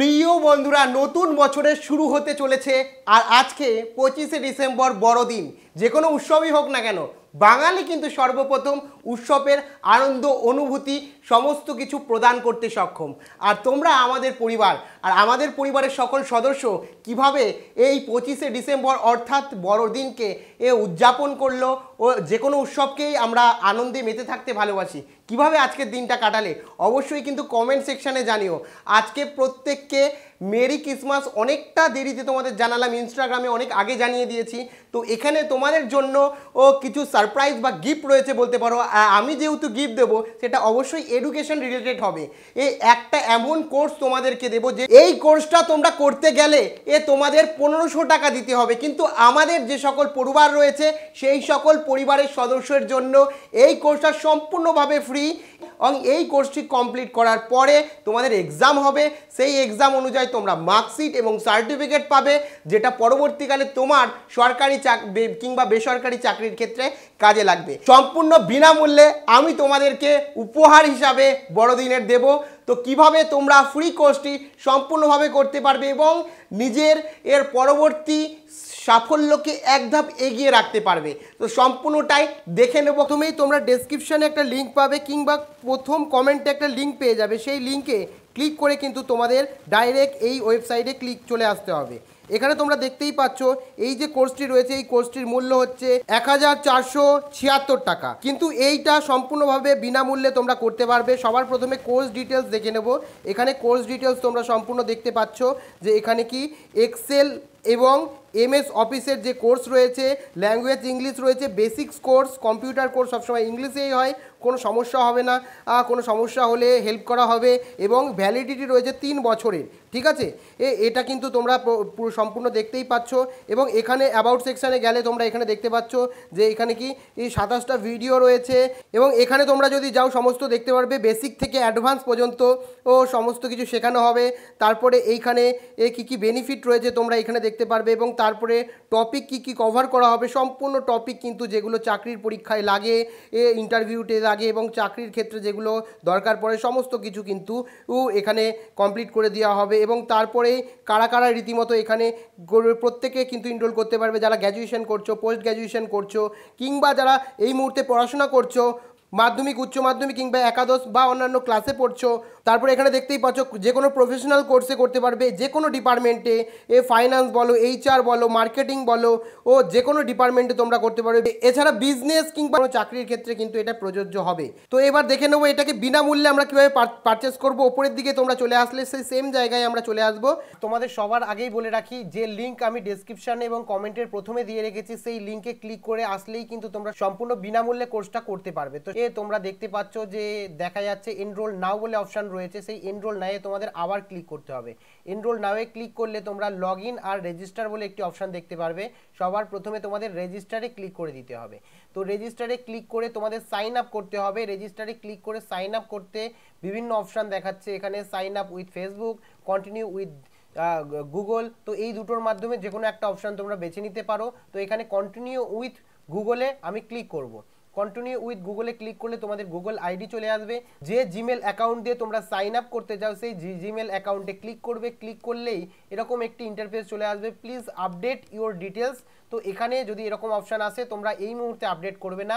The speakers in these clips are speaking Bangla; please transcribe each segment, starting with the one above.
প্রিয় বন্ধুরা নতুন বছরের শুরু হতে চলেছে আর আজকে পঁচিশে ডিসেম্বর বড়দিন যে কোনো উৎসবই হোক না কেন বাঙালি কিন্তু সর্বপ্রথম উৎসবের আনন্দ অনুভূতি সমস্ত কিছু প্রদান করতে সক্ষম আর তোমরা আমাদের পরিবার আর আমাদের পরিবারের সকল সদস্য কিভাবে এই পঁচিশে ডিসেম্বর অর্থাৎ বড়দিনকে এ উদযাপন করলো ও যে কোনো উৎসবকেই আমরা আনন্দে মেতে থাকতে ভালোবাসি কিভাবে আজকের দিনটা কাটালে অবশ্যই কিন্তু কমেন্ট সেকশানে জানিও আজকে প্রত্যেককে মেরি ক্রিসমাস অনেকটা দেরিতে তোমাদের জানালাম ইনস্টাগ্রামে অনেক আগে জানিয়ে দিয়েছি তো এখানে তোমাদের জন্য ও কিছু সারপ্রাইজ বা গিফট রয়েছে বলতে পারো আমি যেহেতু গিফট দেবো সেটা অবশ্যই এডুকেশন রিলেটেড হবে এই একটা এমন কোর্স তোমাদেরকে দেবো যে এই কোর্সটা তোমরা করতে গেলে এ তোমাদের পনেরোশো টাকা দিতে হবে কিন্তু আমাদের যে সকল পরিবার রয়েছে সেই সকল পরিবারের সদস্যের জন্য এই কোর্সটা সম্পূর্ণভাবে ফ্রি এবং এই কোর্সটি কমপ্লিট করার পরে তোমাদের এক্সাম হবে সেই এক্সাম অনুযায়ী তোমরা মার্কশিট এবং সার্টিফিকেট পাবে যেটা পরবর্তীকালে তোমার সরকারি চাক কিংবা বেসরকারি চাকরির ক্ষেত্রে কাজে লাগবে সম্পূর্ণ বিনামূল্যে আমি তোমাদেরকে উপহার হিসাবে বড়দিনের দেব তো কিভাবে তোমরা ফ্রি কোর্সটি সম্পূর্ণভাবে করতে পারবে এবং নিজের এর পরবর্তী সাফল্যকে এক ধাপ এগিয়ে রাখতে পারবে তো সম্পূর্ণটাই দেখে নেব প্রথমেই তোমরা ডেসক্রিপশানে একটা লিঙ্ক পাবে কিংবা প্রথম কমেন্টে একটা লিঙ্ক পেয়ে যাবে সেই লিঙ্কে ক্লিক করে কিন্তু তোমাদের ডাইরেক্ট এই ওয়েবসাইটে ক্লিক চলে আসতে হবে এখানে তোমরা দেখতেই পাচ্ছ এই যে কোর্সটি রয়েছে এই কোর্সটির মূল্য হচ্ছে এক হাজার টাকা কিন্তু এইটা সম্পূর্ণভাবে বিনামূল্যে তোমরা করতে পারবে সবার প্রথমে কোর্স ডিটেলস দেখে নেব এখানে কোর্স ডিটেলস তোমরা সম্পূর্ণ দেখতে পাচ্ছ যে এখানে কি এক্সেল এবং এমএস অফিসের যে কোর্স রয়েছে ল্যাঙ্গুয়েজ ইংলিশ রয়েছে বেসিক্স কোর্স কম্পিউটার কোর্স সবসময় ইংলিশেই হয় কোনো সমস্যা হবে না কোনো সমস্যা হলে হেল্প করা হবে এবং ভ্যালিডিটি রয়েছে তিন বছরের ঠিক আছে এ এটা কিন্তু তোমরা সম্পূর্ণ দেখতেই পাচ্ছ এবং এখানে অ্যাবাউট সেকশানে গেলে তোমরা এখানে দেখতে পাচ্ছ যে এখানে কি এই সাতাশটা ভিডিও রয়েছে এবং এখানে তোমরা যদি যাও সমস্ত দেখতে পারবে বেসিক থেকে অ্যাডভান্স পর্যন্ত ও সমস্ত কিছু শেখানো হবে তারপরে এইখানে এ কী কী বেনিফিট রয়েছে তোমরা এখানে দেখতে পারবে এবং তারপরে টপিক কি কি কভার করা হবে সম্পূর্ণ টপিক কিন্তু যেগুলো চাকরির পরীক্ষায় লাগে এ ইন্টারভিউতে লাগে এবং চাকরির ক্ষেত্রে যেগুলো দরকার পড়ে সমস্ত কিছু কিন্তু এখানে কমপ্লিট করে দেওয়া হবে এবং তারপরে কারা কারা রীতিমতো এখানে প্রত্যেকে কিন্তু ইনরোল করতে পারবে যারা গ্র্যাজুয়েশন করছো পোস্ট গ্র্যাজুয়েশন করছো কিংবা যারা এই মুহূর্তে পড়াশোনা করছো মাধ্যমিক উচ্চ মাধ্যমিক কিংবা একাদশ বা অন্যান্য ক্লাসে পড়ছো তারপর এখানে দেখতেই পাচ্ছ যে কোনো প্রফেশনাল কোর্সে করতে পারবে যে কোনো ডিপার্টমেন্টে এ ফাইন্যান্স বলো এইচআর বলো মার্কেটিং বলো ও যে কোনো ডিপার্টমেন্টে তোমরা করতে পারবে এছাড়া বিজনেস কিংবা কোনো চাকরির ক্ষেত্রে কিন্তু এটা প্রযোজ্য হবে তো এবার দেখে নেবো এটাকে বিনামূল্যে আমরা কীভাবে পারচেস করব ওপরের দিকে তোমরা চলে আসলে সেই সেম জায়গায় আমরা চলে আসবো তোমাদের সবার আগেই বলে রাখি যে লিঙ্ক আমি ডিসক্রিপশানে এবং কমেন্টের প্রথমে দিয়ে রেখেছি সেই লিঙ্কে ক্লিক করে আসলেই কিন্তু তোমরা সম্পূর্ণ বিনামূল্যে কোর্সটা করতে পারবে তো এ তোমরা দেখতে পাচ্ছ যে দেখা যাচ্ছে এনরোল নাও বলে অপশান রয়েছে সেই এনরোল নায়ে তোমাদের আবার ক্লিক করতে হবে এনরোল নাওয়ে ক্লিক করলে তোমরা লগ আর রেজিস্টার বলে একটি অপশান দেখতে পারবে সবার প্রথমে তোমাদের রেজিস্টারে ক্লিক করে দিতে হবে তো রেজিস্টারে ক্লিক করে তোমাদের সাইন আপ করতে হবে রেজিস্টারে ক্লিক করে সাইন আপ করতে বিভিন্ন অপশান দেখাচ্ছে এখানে sign up with Facebook continue with Google তো এই দুটোর মাধ্যমে যে কোনো একটা অপশান তোমরা বেছে নিতে পারো তো এখানে কন্টিনিউ উইথ গুগলে আমি ক্লিক করবো কন্টিনিউ উইথ গুগলে ক্লিক করলে তোমাদের গুগল আইডি চলে আসবে যে জিমেল অ্যাকাউন্ট দিয়ে তোমরা সাইন আপ করতে চাও সেই জিমেল অ্যাকাউন্টে ক্লিক করবে ক্লিক করলেই এরকম একটি ইন্টারফেস চলে আসবে প্লিজ আপডেট ইউর ডিটেলস তো এখানে যদি এরকম অপশান আসে তোমরা এই মুহূর্তে আপডেট করবে না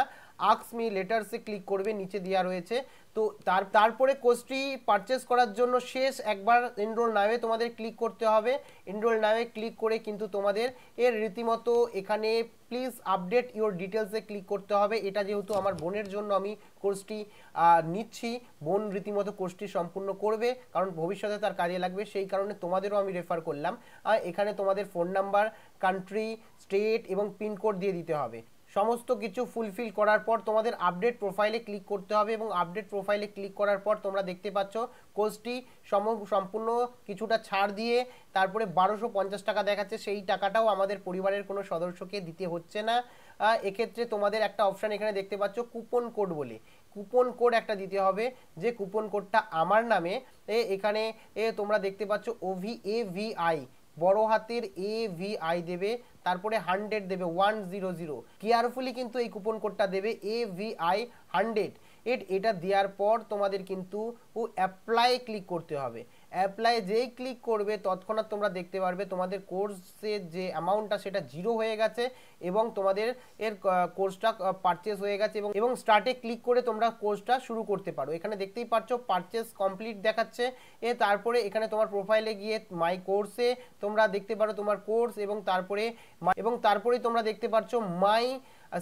আক্স মি লেটার্সে ক্লিক করবে নিচে দেওয়া রয়েছে তো তার তারপরে কোর্সটি পারচেস করার জন্য শেষ একবার এনরোল নামে তোমাদের ক্লিক করতে হবে এনরোল নামে ক্লিক করে কিন্তু তোমাদের এর রীতিমতো এখানে প্লিজ আপডেট ইওর ডিটেলসে ক্লিক করতে হবে এটা যেহেতু আমার বোনের জন্য আমি কোর্সটি নিচ্ছি বোন রীতিমতো কোর্সটি সম্পূর্ণ করবে কারণ ভবিষ্যতে তার কাজে লাগবে সেই কারণে তোমাদেরও আমি রেফার করলাম এখানে তোমাদের ফোন নাম্বার কান্ট্রি স্টেট এবং পিনকোড দিয়ে দিতে হবে সমস্ত কিছু ফুলফিল করার পর তোমাদের আপডেট প্রোফাইলে ক্লিক করতে হবে এবং আপডেট প্রোফাইলে ক্লিক করার পর তোমরা দেখতে পাচ্ছ কোর্সটি সম্পূর্ণ কিছুটা ছাড় দিয়ে তারপরে বারোশো পঞ্চাশ টাকা দেখাচ্ছে সেই টাকাটাও আমাদের পরিবারের কোনো সদস্যকে দিতে হচ্ছে না এক্ষেত্রে তোমাদের একটা অপশান এখানে দেখতে পাচ্ছ কুপন কোড বলে কুপন কোড একটা দিতে হবে যে কুপন কোডটা আমার নামে এখানে এ তোমরা দেখতে পাচ্ছ ওভি এ বড় হাতের এ ভি আই দেবে তারপরে হান্ড্রেড দেবে ওয়ান জিরো জিরো কেয়ারফুলি কিন্তু এই কুপন কোডটা দেবে A V I hundred eight এটা দেওয়ার পর তোমাদের কিন্তু ও অ্যাপ্লাই ক্লিক করতে হবে অ্যাপ্লাই যেই ক্লিক করবে তৎক্ষণাৎ তোমরা দেখতে পারবে তোমাদের কোর্সের যে অ্যামাউন্টটা সেটা জিরো হয়ে গেছে এবং তোমাদের এর কোর্সটা পারচেস হয়ে গেছে এবং এবং স্টার্টে ক্লিক করে তোমরা কোর্সটা শুরু করতে পারো এখানে দেখতেই পারছো পারচেস কমপ্লিট দেখাচ্ছে এ তারপরে এখানে তোমার প্রোফাইলে গিয়ে মাই কোর্সে তোমরা দেখতে পারো তোমার কোর্স এবং তারপরে এবং তারপরে তোমরা দেখতে পারছো মাই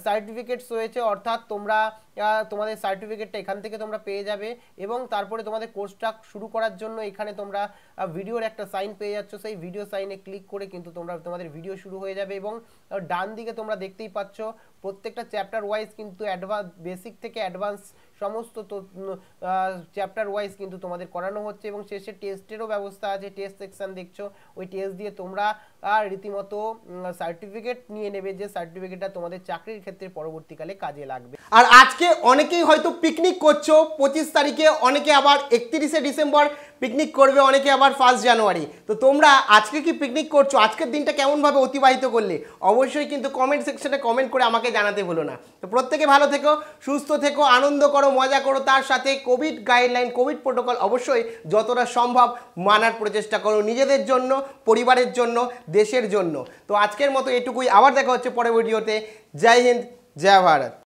সার্টিফিকেটস রয়েছে অর্থাৎ তোমরা তোমাদের সার্টিফিকেটটা এখান থেকে তোমরা পেয়ে যাবে এবং তারপরে তোমাদের কোর্সটা শুরু করার জন্য এখানে তোমরা ভিডিওর একটা সাইন পেয়ে যাচ্ছ সেই ভিডিও সাইনে ক্লিক করে কিন্তু তোমরা তোমাদের ভিডিও শুরু হয়ে যাবে এবং ডান দিকে তোমরা দেখতেই পাচ্ছ প্রত্যেকটা চ্যাপ্টার ওয়াইজ কিন্তু অ্যাডভান্স বেসিক থেকে অ্যাডভান্স সমস্ত চ্যাপ্টার ওয়াইজ কিন্তু তোমাদের করানো হচ্ছে এবং শেষে টেস্টেরও ব্যবস্থা আছে টেস্ট সেকশান দেখছো ওই টেস্ট দিয়ে তোমরা রীতিমতো সার্টিফিকেট নিয়ে নেবে যে সার্টিফিকেটটা তোমাদের চাকরির ক্ষেত্রে পরবর্তীকালে কাজে লাগবে আর আজকে অনেকেই হয়তো পিকনিক করছো পঁচিশ তারিখে অনেকে আবার একত্রিশে ডিসেম্বর পিকনিক করবে অনেকে আবার ফার্স্ট জানুয়ারি তো তোমরা আজকে কি পিকনিক করছো আজকের দিনটা কেমনভাবে অতিবাহিত করলে অবশ্যই কিন্তু কমেন্ট সেকশনে কমেন্ট করে আমাকে জানাতে বলো না তো প্রত্যেকে ভালো থেকো সুস্থ থেকো আনন্দ করো মজা করো তার সাথে কোভিড গাইডলাইন কোভিড প্রোটোকল অবশ্যই যতটা সম্ভব মানার প্রচেষ্টা করো নিজেদের জন্য পরিবারের জন্য দেশের জন্য তো আজকের মতো এটুকুই আবার দেখা হচ্ছে পরে ভিডিওতে জয় হিন্দ জয় ভারত